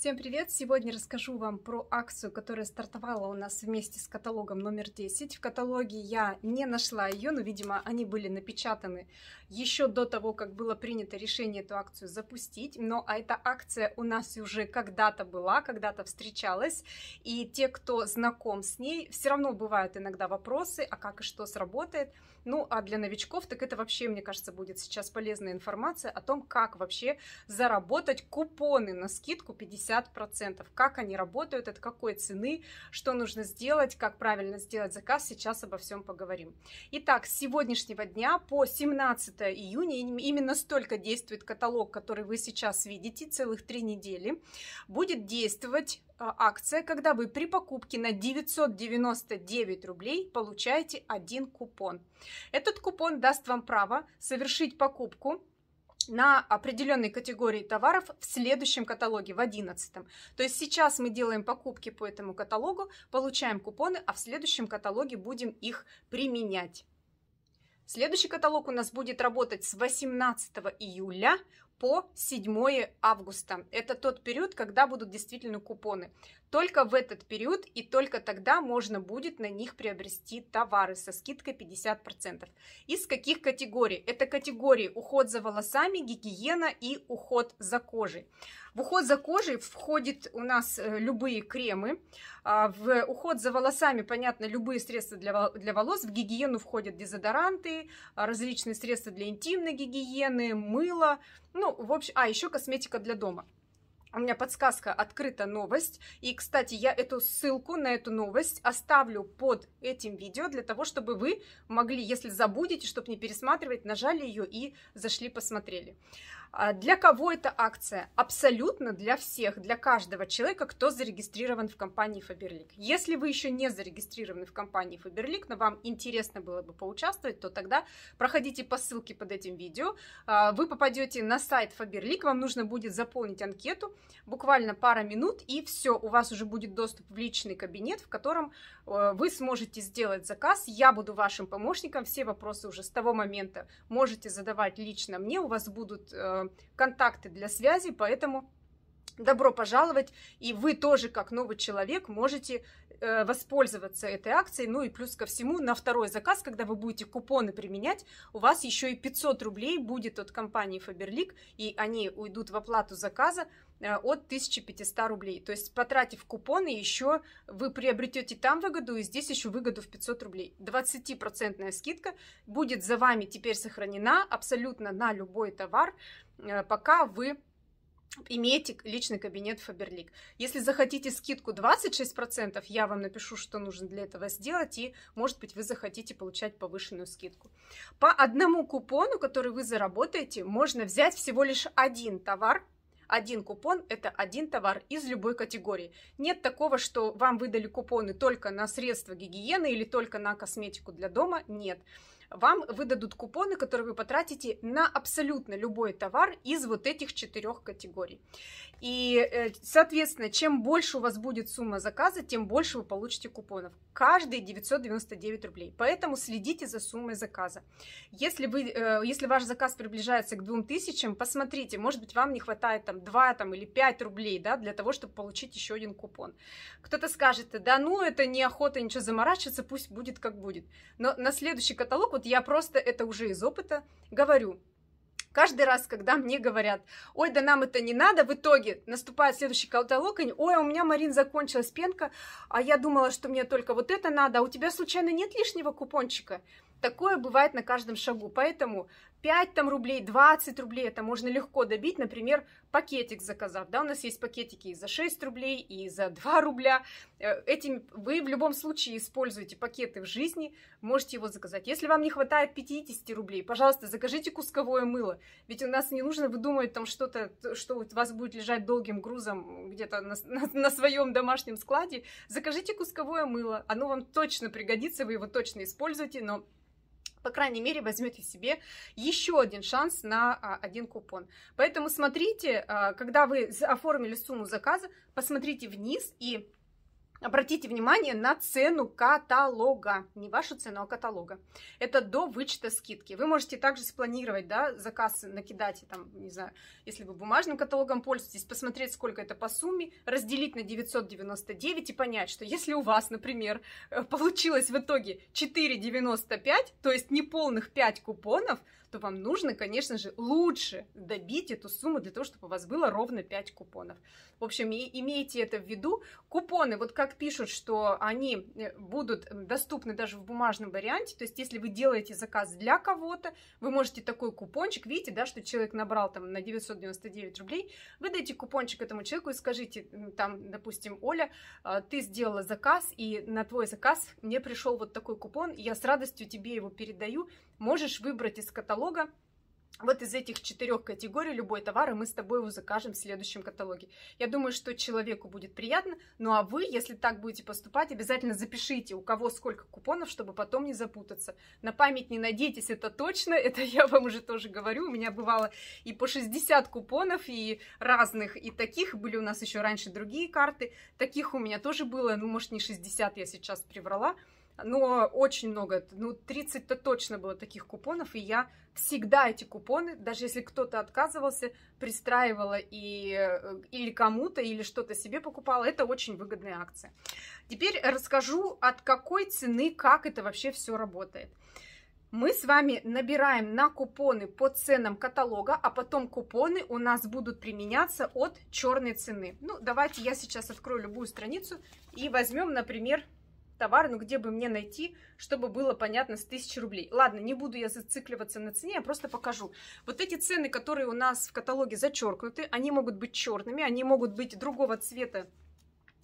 Всем привет! Сегодня расскажу вам про акцию, которая стартовала у нас вместе с каталогом номер 10. В каталоге я не нашла ее, но, видимо, они были напечатаны еще до того, как было принято решение эту акцию запустить. Но а эта акция у нас уже когда-то была, когда-то встречалась. И те, кто знаком с ней, все равно бывают иногда вопросы, а как и что сработает. Ну, а для новичков, так это вообще, мне кажется, будет сейчас полезная информация о том, как вообще заработать купоны на скидку 50%, как они работают, от какой цены, что нужно сделать, как правильно сделать заказ, сейчас обо всем поговорим. Итак, с сегодняшнего дня по 17 июня, именно столько действует каталог, который вы сейчас видите, целых три недели, будет действовать а, акция, когда вы при покупке на 999 рублей получаете один купон. Этот купон даст вам право совершить покупку на определенной категории товаров в следующем каталоге, в одиннадцатом. То есть сейчас мы делаем покупки по этому каталогу, получаем купоны, а в следующем каталоге будем их применять. Следующий каталог у нас будет работать с 18 июля по 7 августа. Это тот период, когда будут действительно купоны. Только в этот период и только тогда можно будет на них приобрести товары со скидкой 50%. Из каких категорий? Это категории уход за волосами, гигиена и уход за кожей. В уход за кожей входит у нас э, любые кремы, а, в уход за волосами, понятно, любые средства для, для волос, в гигиену входят дезодоранты, а, различные средства для интимной гигиены, мыло, ну, в общем, а еще косметика для дома. У меня подсказка «Открыта новость». И, кстати, я эту ссылку на эту новость оставлю под этим видео для того, чтобы вы могли, если забудете, чтобы не пересматривать, нажали ее и зашли посмотрели. А для кого эта акция? Абсолютно для всех, для каждого человека, кто зарегистрирован в компании Faberlic. Если вы еще не зарегистрированы в компании Faberlic, но вам интересно было бы поучаствовать, то тогда проходите по ссылке под этим видео. А, вы попадете на сайт Faberlic, вам нужно будет заполнить анкету, буквально пара минут, и все, у вас уже будет доступ в личный кабинет, в котором э, вы сможете сделать заказ. Я буду вашим помощником, все вопросы уже с того момента можете задавать лично мне, у вас будут э, Э, контакты для связи, поэтому добро пожаловать, и вы тоже, как новый человек, можете э, воспользоваться этой акцией. Ну и плюс ко всему, на второй заказ, когда вы будете купоны применять, у вас еще и 500 рублей будет от компании Faberlic, и они уйдут в оплату заказа э, от 1500 рублей. То есть, потратив купоны, еще вы приобретете там выгоду, и здесь еще выгоду в 500 рублей. 20% скидка будет за вами теперь сохранена абсолютно на любой товар, Э, пока вы имеете личный кабинет Faberlic. Если захотите скидку 26%, я вам напишу, что нужно для этого сделать, и, может быть, вы захотите получать повышенную скидку. По одному купону, который вы заработаете, можно взять всего лишь один товар, один купон – это один товар из любой категории. Нет такого, что вам выдали купоны только на средства гигиены или только на косметику для дома. Нет. Нет вам выдадут купоны, которые вы потратите на абсолютно любой товар из вот этих четырех категорий. И, э, соответственно, чем больше у вас будет сумма заказа, тем больше вы получите купонов каждый 999 рублей. Поэтому следите за суммой заказа. Если, вы, э, если ваш заказ приближается к 2000, посмотрите, может быть, вам не хватает там 2 там, или 5 рублей да, для того, чтобы получить еще один купон. Кто-то скажет, да ну, это неохота ничего заморачиваться, пусть будет как будет. Но на следующий каталог, вот я просто это уже из опыта говорю, Каждый раз, когда мне говорят, ой, да нам это не надо, в итоге наступает следующий колоколень, ой, а у меня, Марин, закончилась пенка, а я думала, что мне только вот это надо, а у тебя случайно нет лишнего купончика? Такое бывает на каждом шагу, поэтому 5 там, рублей, 20 рублей, это можно легко добить, например, пакетик заказав, да, у нас есть пакетики и за 6 рублей, и за 2 рубля, э, этим вы в любом случае используете пакеты в жизни, можете его заказать. Если вам не хватает 50 рублей, пожалуйста, закажите кусковое мыло, ведь у нас не нужно выдумывать там что-то, что у вас будет лежать долгим грузом где-то на, на, на своем домашнем складе, закажите кусковое мыло, оно вам точно пригодится, вы его точно используете, но по крайней мере, возьмете себе еще один шанс на а, один купон. Поэтому смотрите, а, когда вы оформили сумму заказа, посмотрите вниз и Обратите внимание на цену каталога, не вашу цену, а каталога. Это до вычета скидки. Вы можете также спланировать, да, заказ накидать, там, не знаю, если вы бумажным каталогом пользуетесь, посмотреть, сколько это по сумме, разделить на 999 и понять, что если у вас, например, э, получилось в итоге 4,95, то есть не полных 5 купонов, то вам нужно, конечно же, лучше добить эту сумму для того, чтобы у вас было ровно 5 купонов. В общем, имейте это в виду. Купоны, вот как как пишут, что они э, будут доступны даже в бумажном варианте, то есть если вы делаете заказ для кого-то, вы можете такой купончик, видите, да, что человек набрал там на 999 рублей, вы дайте купончик этому человеку и скажите, там, допустим, Оля, а, ты сделала заказ, и на твой заказ мне пришел вот такой купон, я с радостью тебе его передаю, можешь выбрать из каталога, вот из этих четырех категорий любой товар, и мы с тобой его закажем в следующем каталоге. Я думаю, что человеку будет приятно. Ну а вы, если так будете поступать, обязательно запишите, у кого сколько купонов, чтобы потом не запутаться. На память не надейтесь, это точно, это я вам уже тоже говорю. У меня бывало и по 60 купонов, и разных, и таких. Были у нас еще раньше другие карты. Таких у меня тоже было, ну может не 60, я сейчас приврала но очень много, ну 30-то точно было таких купонов, и я всегда эти купоны, даже если кто-то отказывался, пристраивала и, э, или кому-то, или что-то себе покупала, это очень выгодная акция. Теперь расскажу, от какой цены, как это вообще все работает. Мы с вами набираем на купоны по ценам каталога, а потом купоны у нас будут применяться от черной цены. Ну, давайте я сейчас открою любую страницу и возьмем, например, товар, ну где бы мне найти, чтобы было понятно с 1000 рублей. Ладно, не буду я зацикливаться на цене, я просто покажу. Вот эти цены, которые у нас в каталоге зачеркнуты, они могут быть черными, они могут быть другого цвета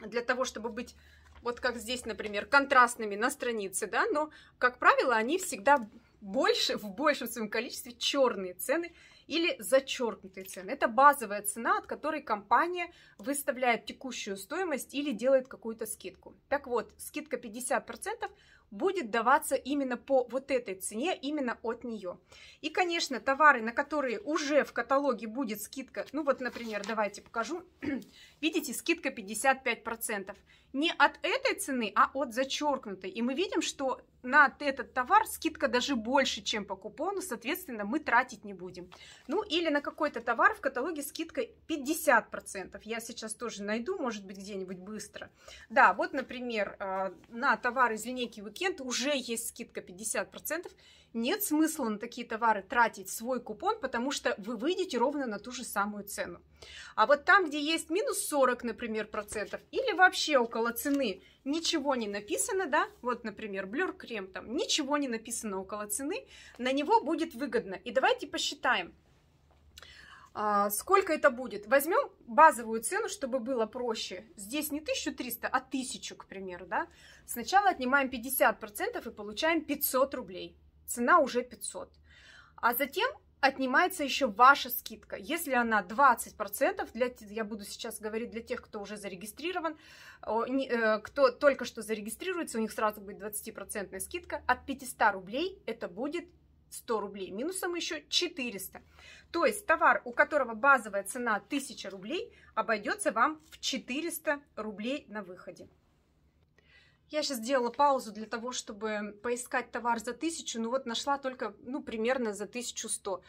для того, чтобы быть вот как здесь, например, контрастными на странице, да, но, как правило, они всегда больше, в большем своем количестве черные цены, или зачеркнутые цены. Это базовая цена, от которой компания выставляет текущую стоимость или делает какую-то скидку. Так вот, скидка 50% будет даваться именно по вот этой цене, именно от нее. И, конечно, товары, на которые уже в каталоге будет скидка, ну вот, например, давайте покажу, видите, скидка 55%. Не от этой цены, а от зачеркнутой. И мы видим, что на этот товар скидка даже больше, чем по купону, соответственно, мы тратить не будем. Ну или на какой-то товар в каталоге скидка 50%. Я сейчас тоже найду, может быть, где-нибудь быстро. Да, вот, например, а, на товар из линейки Weekend уже есть скидка 50%. Нет смысла на такие товары тратить свой купон, потому что вы выйдете ровно на ту же самую цену. А вот там, где есть минус 40, например, процентов, или вообще около цены ничего не написано, да, вот, например, блюр крем там, ничего не написано около цены, на него будет выгодно. И давайте посчитаем, а, сколько это будет? Возьмем базовую цену, чтобы было проще. Здесь не 1300, а 1000, к примеру. Да? Сначала отнимаем 50% и получаем 500 рублей. Цена уже 500. А затем отнимается еще ваша скидка. Если она 20%, для, я буду сейчас говорить для тех, кто уже зарегистрирован, э, кто только что зарегистрируется, у них сразу будет 20% скидка. От 500 рублей это будет 100 рублей, минусом еще 400. То есть товар, у которого базовая цена 1000 рублей, обойдется вам в 400 рублей на выходе. Я сейчас сделала паузу для того, чтобы поискать товар за 1000, ну вот нашла только, ну, примерно за 1100.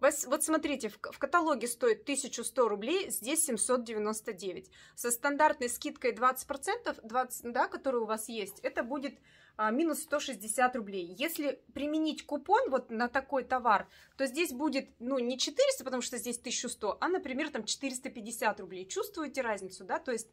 Вот смотрите, в каталоге стоит 1100 рублей, здесь 799. Со стандартной скидкой 20%, 20 да, которая у вас есть, это будет а, минус 160 рублей. Если применить купон вот на такой товар, то здесь будет, ну, не 400, потому что здесь 1100, а, например, там 450 рублей. Чувствуете разницу, да? То есть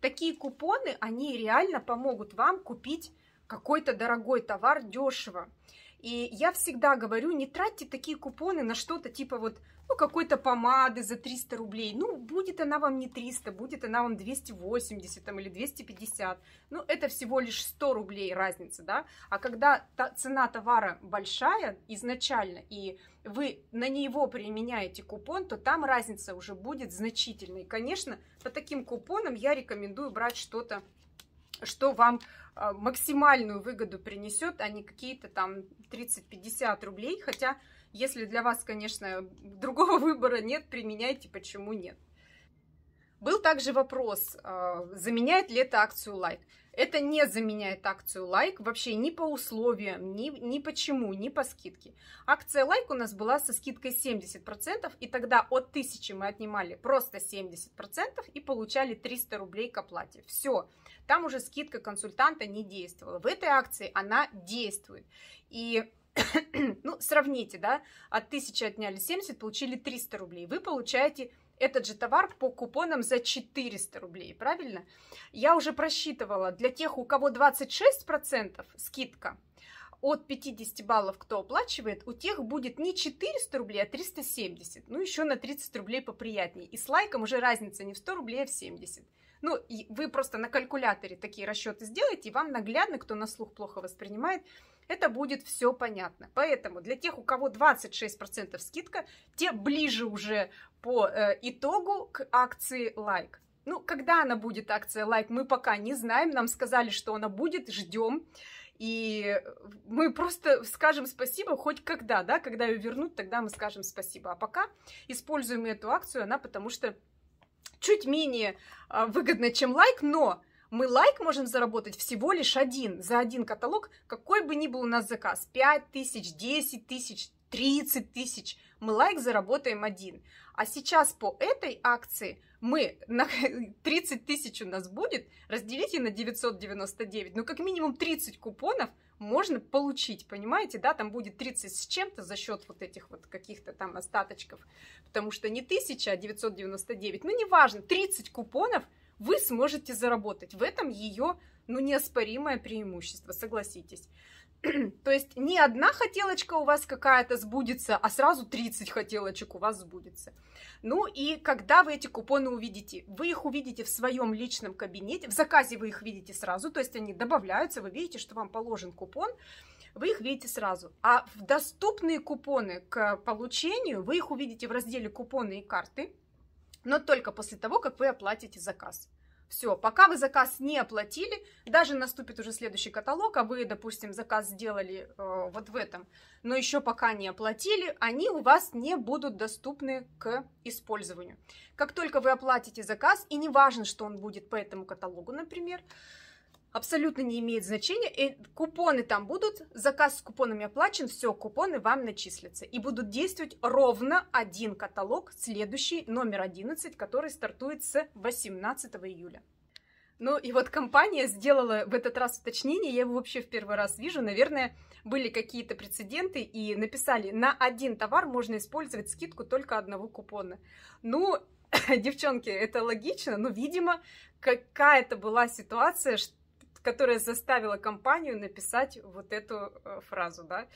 такие купоны, они реально помогут вам купить какой-то дорогой товар дешево. И я всегда говорю, не тратьте такие купоны на что-то типа вот ну, какой-то помады за 300 рублей. Ну, будет она вам не 300, будет она вам 280 там, или 250. Ну, это всего лишь 100 рублей разница, да. А когда та, цена товара большая изначально, и вы на него применяете купон, то там разница уже будет значительной. Конечно, по таким купонам я рекомендую брать что-то что вам а, максимальную выгоду принесет, а не какие-то там 30-50 рублей, хотя если для вас, конечно, другого выбора нет, применяйте, почему нет. Был также вопрос, а, заменяет ли это акцию лайк. Это не заменяет акцию лайк вообще ни по условиям, ни, ни почему, ни по скидке. Акция лайк у нас была со скидкой 70%, и тогда от 1000 мы отнимали просто 70% и получали 300 рублей к оплате. Все, там уже скидка консультанта не действовала. В этой акции она действует. И ну, сравните, да, от 1000 отняли 70, получили 300 рублей. Вы получаете этот же товар по купонам за 400 рублей, правильно? Я уже просчитывала, для тех, у кого 26% скидка, от 50 баллов, кто оплачивает, у тех будет не 400 рублей, а 370. Ну, еще на 30 рублей поприятнее. И с лайком уже разница не в 100 рублей, а в 70. Ну, и вы просто на калькуляторе такие расчеты сделаете, и вам наглядно, кто на слух плохо воспринимает, это будет все понятно. Поэтому для тех, у кого 26% скидка, те ближе уже по э, итогу к акции лайк. Like. Ну, когда она будет, акция лайк, like, мы пока не знаем. Нам сказали, что она будет, ждем. И мы просто скажем спасибо хоть когда, да, когда ее вернут, тогда мы скажем спасибо. А пока используем эту акцию, она потому что чуть менее а, выгодна, чем лайк, но мы лайк можем заработать всего лишь один, за один каталог, какой бы ни был у нас заказ, 5 тысяч, 10 тысяч, 30 тысяч, мы лайк заработаем один. А сейчас по этой акции мы, на 30 тысяч у нас будет, разделите на 999, ну как минимум 30 купонов можно получить, понимаете, да, там будет 30 с чем-то за счет вот этих вот каких-то там остаточков, потому что не 1000, а 999, ну неважно, 30 купонов – вы сможете заработать. В этом ее, ну, неоспоримое преимущество, согласитесь. То есть не одна хотелочка у вас какая-то сбудется, а сразу 30 хотелочек у вас сбудется. Ну и когда вы эти купоны увидите, вы их увидите в своем личном кабинете, в заказе вы их видите сразу, то есть они добавляются, вы видите, что вам положен купон, вы их видите сразу. А в доступные купоны к получению вы их увидите в разделе «Купоны и карты», но только после того, как вы оплатите заказ. Все, пока вы заказ не оплатили, даже наступит уже следующий каталог, а вы, допустим, заказ сделали э, вот в этом, но еще пока не оплатили, они у вас не будут доступны к использованию. Как только вы оплатите заказ, и не важно, что он будет по этому каталогу, например, абсолютно не имеет значения. И купоны там будут, заказ с купонами оплачен, все, купоны вам начислятся. И будут действовать ровно один каталог, следующий, номер 11, который стартует с 18 июля. Ну и вот компания сделала в этот раз уточнение, я его вообще в первый раз вижу, наверное, были какие-то прецеденты и написали, на один товар можно использовать скидку только одного купона. Ну, девчонки, это логично, но, видимо, какая-то была ситуация, что которая заставила компанию написать вот эту э, фразу, да.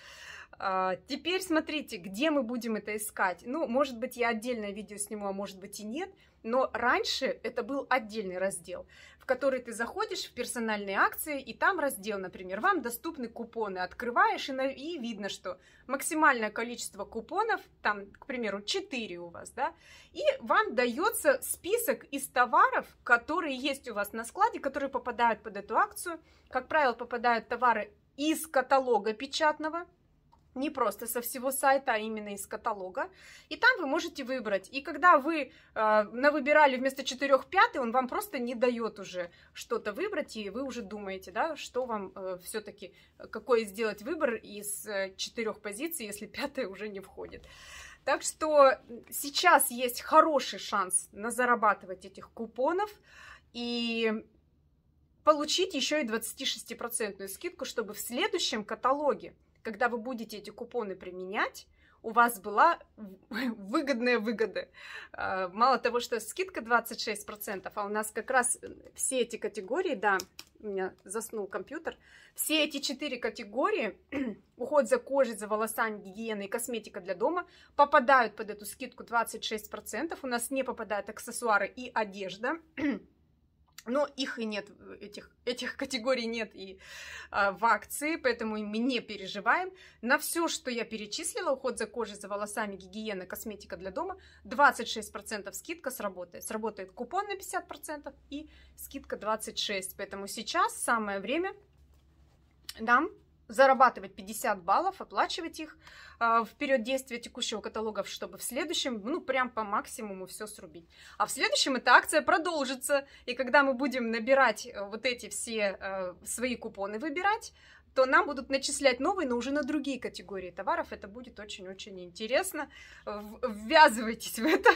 А, теперь смотрите, где мы будем это искать. Ну, может быть, я отдельное видео сниму, а может быть и нет. Но раньше это был отдельный раздел в который ты заходишь в персональные акции, и там раздел, например, вам доступны купоны. Открываешь, и, на... и видно, что максимальное количество купонов, там, к примеру, 4 у вас, да, и вам дается список из товаров, которые есть у вас на складе, которые попадают под эту акцию. Как правило, попадают товары из каталога печатного, не просто со всего сайта, а именно из каталога. И там вы можете выбрать. И когда вы э, навыбирали вместо 4 пятый, он вам просто не дает уже что-то выбрать, и вы уже думаете, да, что вам э, все-таки, какой сделать выбор из э, четырех позиций, если пятая уже не входит. Так что сейчас есть хороший шанс на зарабатывать этих купонов. И получить еще и 26% скидку, чтобы в следующем каталоге когда вы будете эти купоны применять, у вас была выгодная выгода. А, мало того, что скидка 26%, а у нас как раз э, все эти категории, да, у меня заснул компьютер, все эти четыре категории, уход за кожей, за волосами, гигиена и косметика для дома, попадают под эту скидку 26%, у нас не попадают аксессуары и одежда, Но их и нет, этих, этих категорий нет и а, в акции, поэтому мы не переживаем. На все, что я перечислила, уход за кожей, за волосами, гигиена, косметика для дома, 26% скидка сработает. Сработает купон на 50% и скидка 26%. Поэтому сейчас самое время нам зарабатывать 50 баллов, оплачивать их а, в период действия текущего каталога, чтобы в следующем, ну, прям по максимуму все срубить. А в следующем эта акция продолжится, и когда мы будем набирать э, вот эти все э, свои купоны, выбирать, то нам будут начислять новые, но уже на другие категории товаров. Это будет очень-очень интересно. Ввязывайтесь в это.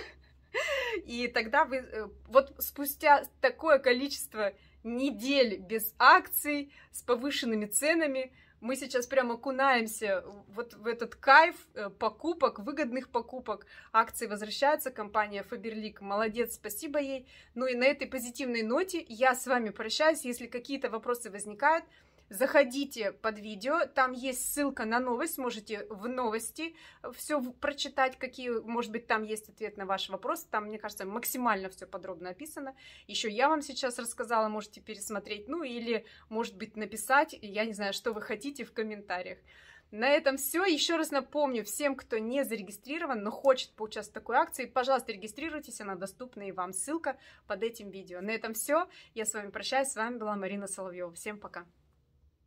И тогда вы... Э, вот спустя такое количество недель без акций, с повышенными ценами – мы сейчас прямо окунаемся вот в этот кайф э, покупок, выгодных покупок. Акции возвращаются, компания Faberlic, молодец, спасибо ей. Ну и на этой позитивной ноте я с вами прощаюсь. Если какие-то вопросы возникают, Заходите под видео, там есть ссылка на новость, можете в новости э, все прочитать, какие, может быть, там есть ответ на ваш вопрос. Там, мне кажется, максимально все подробно описано. Еще я вам сейчас рассказала, можете пересмотреть, ну или, может быть, написать, я не знаю, что вы хотите в комментариях. На этом все. Еще раз напомню всем, кто не зарегистрирован, но хочет поучаствовать в такой акции, пожалуйста, регистрируйтесь, она доступна и вам. Ссылка под этим видео. На этом все. Я с вами прощаюсь. С вами была Марина Соловьева. Всем пока.